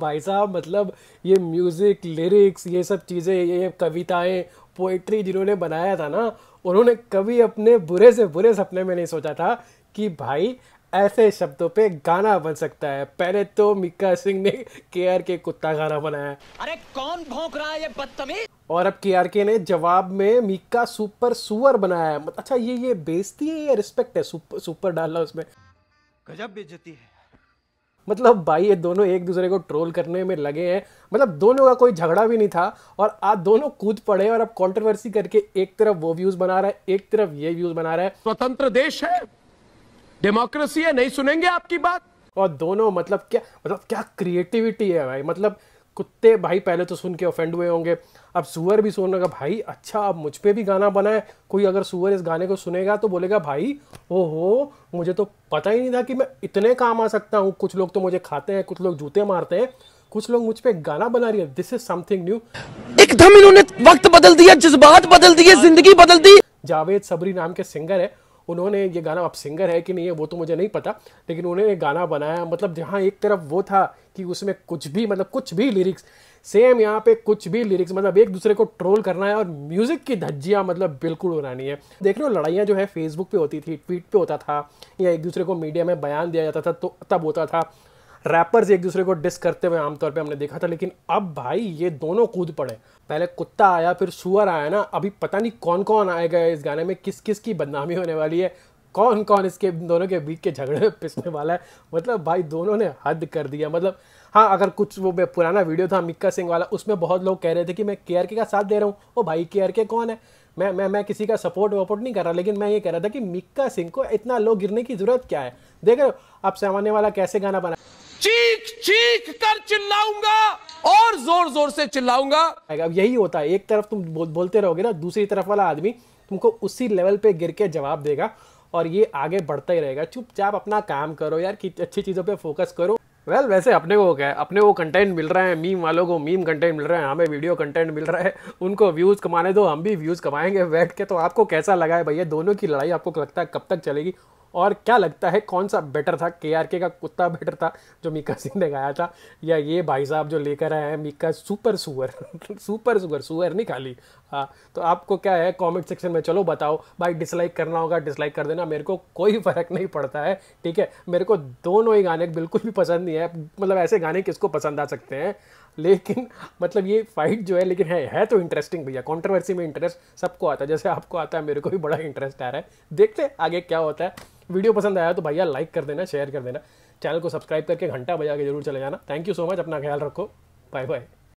भाई साहब मतलब ये म्यूज़िक लिरिक्स ये सब चीज़ें ये कविताएं पोइट्री जिन्होंने बनाया था ना उन्होंने कभी अपने बुरे से बुरे सपने में नहीं सोचा था कि भाई ऐसे शब्दों पे गाना बन सकता है पहले तो मिक्का सिंह ने के आर के कुत्ता गाना बनाया अरे कौन भौंक रहा है ये बदतमीज और अब के आर के ने जवाब में मिक्का सुपर सुअर बनाया है अच्छा ये ये बेजती है या रिस्पेक्ट है सुपर सुपर डालना उसमें गजब बेचती है मतलब भाई ये दोनों एक दूसरे को ट्रोल करने में लगे हैं मतलब दोनों का कोई झगड़ा भी नहीं था और आज दोनों कूद पड़े और अब कंट्रोवर्सी करके एक तरफ वो व्यूज बना रहा है एक तरफ ये व्यूज बना रहा है स्वतंत्र देश है डेमोक्रेसी है नहीं सुनेंगे आपकी बात और दोनों मतलब क्या मतलब क्या क्रिएटिविटी है भाई मतलब कुत्ते भाई पहले तो सुन के ऑफेंड हुए होंगे अब सुअर भी सुन रहा भाई अच्छा अब मुझ पर भी गाना बनाए कोई अगर सुअर इस गाने को सुनेगा तो बोलेगा भाई ओहो मुझे तो पता ही नहीं था कि मैं इतने काम आ सकता हूँ कुछ लोग तो मुझे खाते हैं कुछ लोग जूते मारते हैं कुछ लोग मुझ पे गाना बना रही है दिस इज समथिंग न्यू एकदम इन्होंने वक्त बदल दिया जज्बात बदल दिए जिंदगी बदल दी जावेद सबरी नाम के सिंगर है उन्होंने ये गाना अब सिंगर है कि नहीं है वो तो मुझे नहीं पता लेकिन उन्होंने गाना बनाया मतलब जहाँ एक तरफ वो था कि उसमें कुछ भी मतलब कुछ भी लिरिक्स सेम यहाँ पे कुछ भी लिरिक्स मतलब एक दूसरे को ट्रोल करना है और म्यूज़िक की धज्जियाँ मतलब बिल्कुल उड़ानी है देख रहे हो लड़ाइयाँ जो है फेसबुक पे होती थी ट्वीट पे होता था या एक दूसरे को मीडिया में बयान दिया जाता था तो तब होता था रैपर्स एक दूसरे को डिस करते हुए आमतौर पे हमने देखा था लेकिन अब भाई ये दोनों कूद पड़े पहले कुत्ता आया फिर सुअर आया ना अभी पता नहीं कौन कौन आएगा इस गाने में किस किस की बदनामी होने वाली है कौन कौन इसके दोनों के बीच के झगड़े में पिसने वाला है मतलब भाई दोनों ने हद कर दिया मतलब हाँ अगर कुछ वो पुराना वीडियो था मिक्का सिंह वाला उसमें बहुत लोग कह रहे थे कि मैं के के का साथ दे रहा हूँ ओ भाई के के कौन है मैं मैं मैं किसी का सपोर्ट वपोर्ट नहीं कर रहा लेकिन मैं ये कह रहा था कि मिक्का सिंह को इतना लो गिरने की जरूरत क्या है देख रहे हो आप सामान्य वाला कैसे गाना बना चीख चीख कर चिल्लाऊंगा और जोर जोर से चिल्लाऊंगा अब यही होता है एक तरफ तुम बोल, बोलते रहोगे ना दूसरी तरफ वाला आदमी तुमको उसी लेवल पे गिर के जवाब देगा और ये आगे बढ़ता ही रहेगा चुपचाप अपना काम करो यार कि अच्छी चीज़ों पे फोकस करो वेल well, वैसे अपने को क्या है अपने को कंटेंट मिल रहा है मीम वालों को मीम कंटेंट मिल रहा है हमें वीडियो कंटेंट मिल रहा है उनको व्यूज़ कमाने दो हम भी व्यूज़ कमाएंगे बैठ के तो आपको कैसा लगा है भैया दोनों की लड़ाई आपको लगता है कब तक चलेगी और क्या लगता है कौन सा बेटर था के आर के का कुत्ता बेटर था जो मीका सिंह ने गाया था या ये भाई साहब जो लेकर आए हैं मीका सुपर सुअर सुपर सुअर सुअर नहीं खाली हाँ तो आपको क्या है कमेंट सेक्शन में चलो बताओ भाई डिसलाइक करना होगा डिसलाइक कर देना मेरे को कोई फ़र्क नहीं पड़ता है ठीक है मेरे को दोनों ही गाने बिल्कुल भी पसंद नहीं है मतलब ऐसे गाने किसको पसंद आ सकते हैं लेकिन मतलब ये फाइट जो है लेकिन है है तो इंटरेस्टिंग भैया कंट्रोवर्सी में इंटरेस्ट सबको आता है जैसे आपको आता है मेरे को भी बड़ा इंटरेस्ट आ रहा है देखते आगे क्या होता है वीडियो पसंद आया तो भैया लाइक कर देना शेयर कर देना चैनल को सब्सक्राइब करके घंटा बजा के जरूर चले जाना थैंक यू सो मच अपना ख्याल रखो बाय बाय